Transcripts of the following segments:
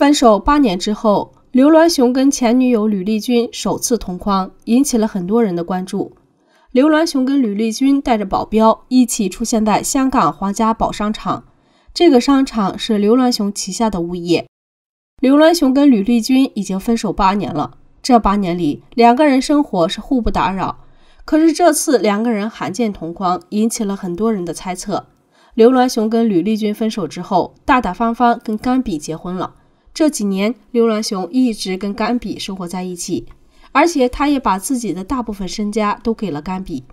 分手八年之后，刘銮雄跟前女友吕丽君首次同框，引起了很多人的关注。刘銮雄跟吕丽君带着保镖一起出现在香港皇家宝商场，这个商场是刘銮雄旗下的物业。刘銮雄跟吕丽君已经分手八年了，这八年里两个人生活是互不打扰。可是这次两个人罕见同框，引起了很多人的猜测。刘銮雄跟吕丽君分手之后，大大方方跟甘比结婚了。这几年，刘銮雄一直跟甘比生活在一起，而且他也把自己的大部分身家都给了甘比。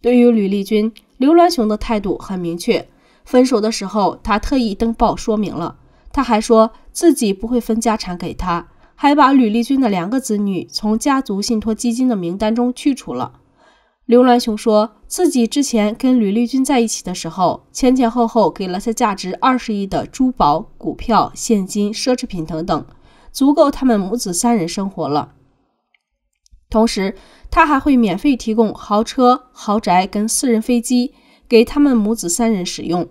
对于吕丽君，刘銮雄的态度很明确。分手的时候，他特意登报说明了。他还说自己不会分家产给他，还把吕丽君的两个子女从家族信托基金的名单中去除了。刘銮雄说。自己之前跟吕丽君在一起的时候，前前后后给了她价值二十亿的珠宝、股票、现金、奢侈品等等，足够他们母子三人生活了。同时，他还会免费提供豪车、豪宅跟私人飞机给他们母子三人使用。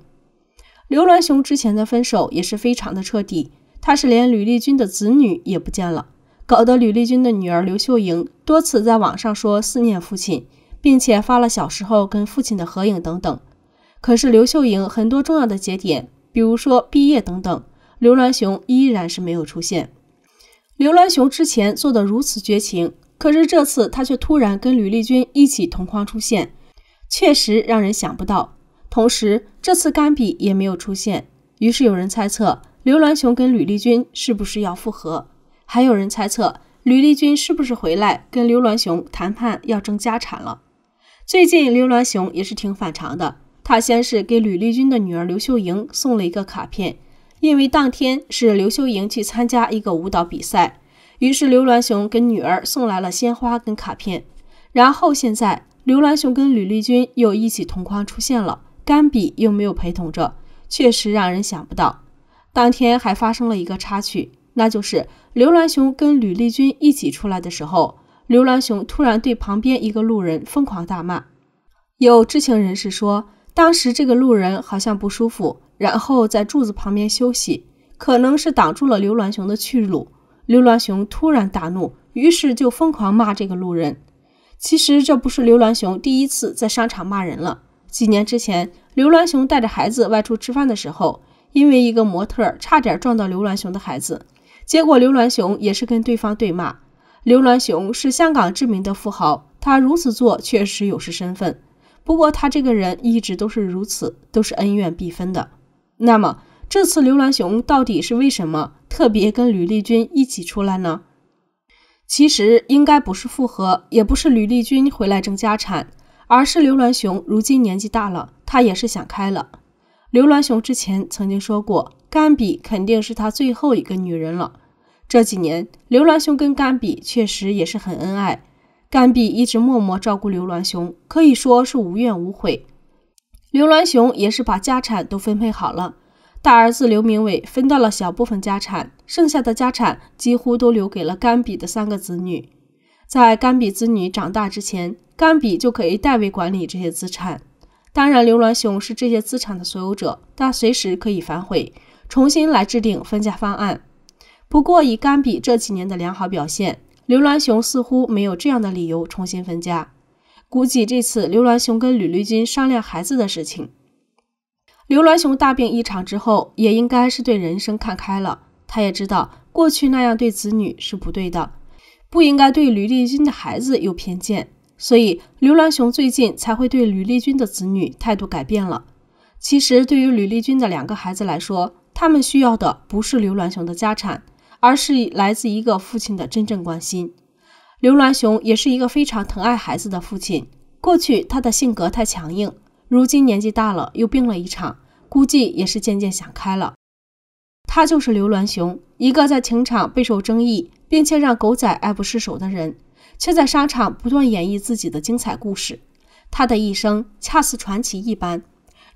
刘銮雄之前的分手也是非常的彻底，他是连吕丽君的子女也不见了，搞得吕丽君的女儿刘秀莹多次在网上说思念父亲。并且发了小时候跟父亲的合影等等，可是刘秀莹很多重要的节点，比如说毕业等等，刘銮雄依然是没有出现。刘銮雄之前做的如此绝情，可是这次他却突然跟吕丽君一起同框出现，确实让人想不到。同时，这次甘比也没有出现，于是有人猜测刘銮雄跟吕丽君是不是要复合？还有人猜测吕丽君是不是回来跟刘銮雄谈判要争家产了？最近刘銮雄也是挺反常的。他先是给吕丽君的女儿刘秀莹送了一个卡片，因为当天是刘秀莹去参加一个舞蹈比赛，于是刘銮雄跟女儿送来了鲜花跟卡片。然后现在刘銮雄跟吕丽君又一起同框出现了，甘比又没有陪同着，确实让人想不到。当天还发生了一个插曲，那就是刘銮雄跟吕丽君一起出来的时候。刘銮雄突然对旁边一个路人疯狂大骂。有知情人士说，当时这个路人好像不舒服，然后在柱子旁边休息，可能是挡住了刘銮雄的去路。刘銮雄突然大怒，于是就疯狂骂这个路人。其实这不是刘銮雄第一次在商场骂人了。几年之前，刘銮雄带着孩子外出吃饭的时候，因为一个模特差点撞到刘銮雄的孩子，结果刘銮雄也是跟对方对骂。刘銮雄是香港知名的富豪，他如此做确实有失身份。不过他这个人一直都是如此，都是恩怨必分的。那么这次刘銮雄到底是为什么特别跟吕丽君一起出来呢？其实应该不是复合，也不是吕丽君回来争家产，而是刘銮雄如今年纪大了，他也是想开了。刘銮雄之前曾经说过，甘比肯定是他最后一个女人了。这几年，刘銮雄跟甘比确实也是很恩爱。甘比一直默默照顾刘銮雄，可以说是无怨无悔。刘銮雄也是把家产都分配好了，大儿子刘明伟分到了小部分家产，剩下的家产几乎都留给了甘比的三个子女。在甘比子女长大之前，甘比就可以代为管理这些资产。当然，刘銮雄是这些资产的所有者，他随时可以反悔，重新来制定分家方案。不过以甘比这几年的良好表现，刘銮雄似乎没有这样的理由重新分家。估计这次刘銮雄跟吕丽君商量孩子的事情。刘銮雄大病一场之后，也应该是对人生看开了。他也知道过去那样对子女是不对的，不应该对吕丽君的孩子有偏见，所以刘銮雄最近才会对吕丽君的子女态度改变了。其实对于吕丽君的两个孩子来说，他们需要的不是刘銮雄的家产。而是来自一个父亲的真正关心。刘銮雄也是一个非常疼爱孩子的父亲。过去他的性格太强硬，如今年纪大了又病了一场，估计也是渐渐想开了。他就是刘銮雄，一个在情场备受争议，并且让狗仔爱不释手的人，却在商场不断演绎自己的精彩故事。他的一生恰似传奇一般，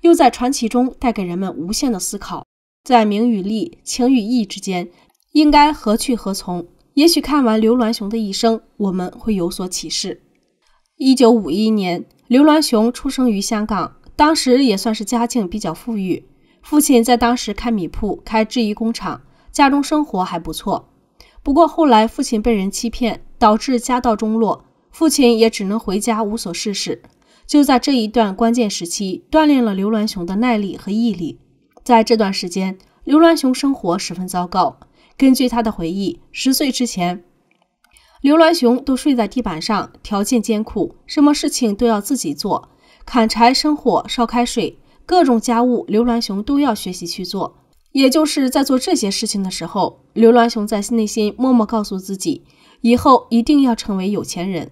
又在传奇中带给人们无限的思考。在名与利、情与义之间。应该何去何从？也许看完刘銮雄的一生，我们会有所启示。一九五一年，刘銮雄出生于香港，当时也算是家境比较富裕，父亲在当时开米铺、开制衣工厂，家中生活还不错。不过后来父亲被人欺骗，导致家道中落，父亲也只能回家无所事事。就在这一段关键时期，锻炼了刘銮雄的耐力和毅力。在这段时间，刘銮雄生活十分糟糕。根据他的回忆，十岁之前，刘銮雄都睡在地板上，条件艰苦，什么事情都要自己做，砍柴生火、烧开水，各种家务刘銮雄都要学习去做。也就是在做这些事情的时候，刘銮雄在内心默默告诉自己，以后一定要成为有钱人。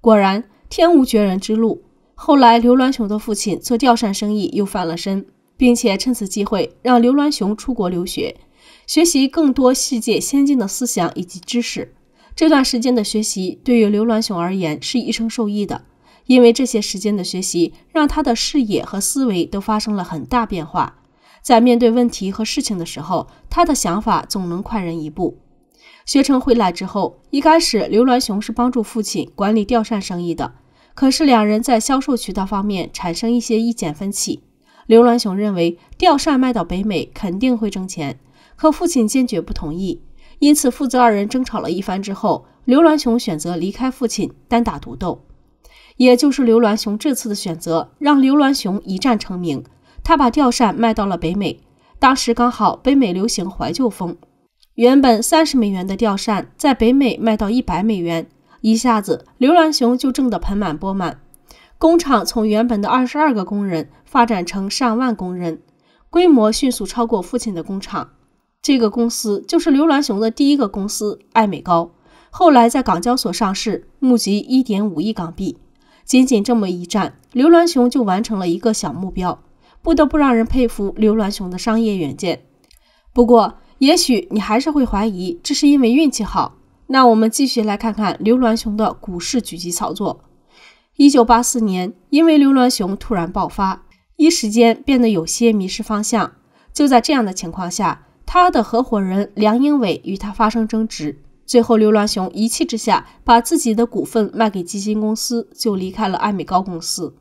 果然，天无绝人之路。后来，刘銮雄的父亲做吊扇生意又翻了身，并且趁此机会让刘銮雄出国留学。学习更多世界先进的思想以及知识。这段时间的学习对于刘銮雄而言是一生受益的，因为这些时间的学习让他的视野和思维都发生了很大变化。在面对问题和事情的时候，他的想法总能快人一步。学成回来之后，一开始刘銮雄是帮助父亲管理吊扇生意的，可是两人在销售渠道方面产生一些意见分歧。刘銮雄认为吊扇卖到北美肯定会挣钱。可父亲坚决不同意，因此父子二人争吵了一番之后，刘銮雄选择离开父亲，单打独斗。也就是刘銮雄这次的选择，让刘銮雄一战成名。他把吊扇卖到了北美，当时刚好北美流行怀旧风，原本三十美元的吊扇在北美卖到一百美元，一下子刘銮雄就挣得盆满钵满。工厂从原本的二十二个工人发展成上万工人，规模迅速超过父亲的工厂。这个公司就是刘銮雄的第一个公司爱美高，后来在港交所上市，募集一点五亿港币。仅仅这么一战，刘銮雄就完成了一个小目标，不得不让人佩服刘銮雄的商业远见。不过，也许你还是会怀疑，这是因为运气好。那我们继续来看看刘銮雄的股市狙击操作。一九八四年，因为刘銮雄突然爆发，一时间变得有些迷失方向。就在这样的情况下。他的合伙人梁英伟与他发生争执，最后刘銮雄一气之下把自己的股份卖给基金公司，就离开了艾美高公司。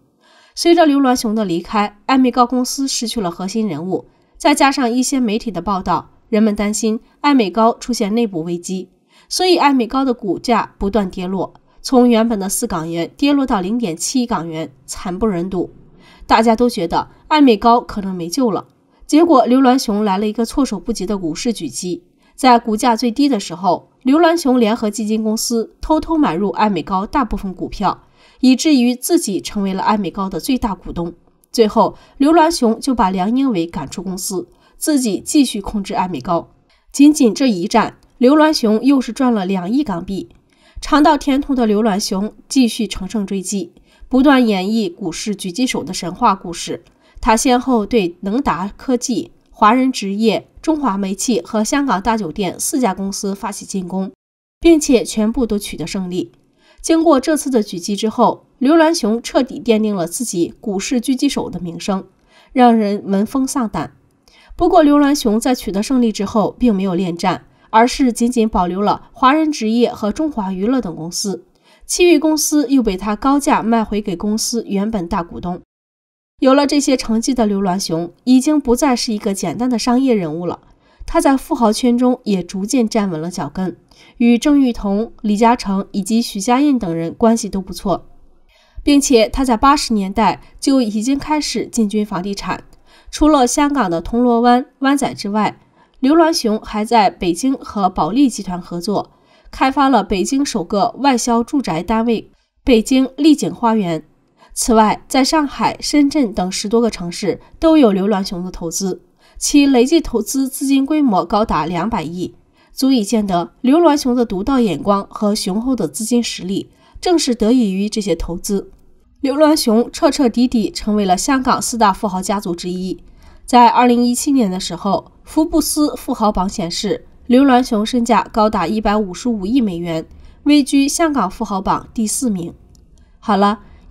随着刘銮雄的离开，艾美高公司失去了核心人物，再加上一些媒体的报道，人们担心艾美高出现内部危机，所以艾美高的股价不断跌落，从原本的四港元跌落到零点七港元，惨不忍睹。大家都觉得艾美高可能没救了。结果，刘銮雄来了一个措手不及的股市狙击，在股价最低的时候，刘銮雄联合基金公司偷偷买入艾美高大部分股票，以至于自己成为了艾美高的最大股东。最后，刘銮雄就把梁英伟赶出公司，自己继续控制艾美高。仅仅这一战，刘銮雄又是赚了两亿港币。尝到甜头的刘銮雄继续乘胜追击，不断演绎股市狙击手的神话故事。他先后对能达科技、华人职业、中华煤气和香港大酒店四家公司发起进攻，并且全部都取得胜利。经过这次的狙击之后，刘銮雄彻底奠定了自己股市狙击手的名声，让人闻风丧胆。不过，刘銮雄在取得胜利之后，并没有恋战，而是仅仅保留了华人职业和中华娱乐等公司，其余公司又被他高价卖回给公司原本大股东。有了这些成绩的刘銮雄，已经不再是一个简单的商业人物了。他在富豪圈中也逐渐站稳了脚跟，与郑裕彤、李嘉诚以及许家印等人关系都不错。并且他在八十年代就已经开始进军房地产，除了香港的铜锣湾、湾仔之外，刘銮雄还在北京和保利集团合作，开发了北京首个外销住宅单位——北京丽景花园。此外，在上海、深圳等十多个城市都有刘銮雄的投资，其累计投资资金规模高达两百亿，足以见得刘銮雄的独到眼光和雄厚的资金实力。正是得益于这些投资，刘銮雄彻彻底底成为了香港四大富豪家族之一。在二零一七年的时候，福布斯富豪榜显示，刘銮雄身价高达一百五十五亿美元，位居香港富豪榜第四名。好了。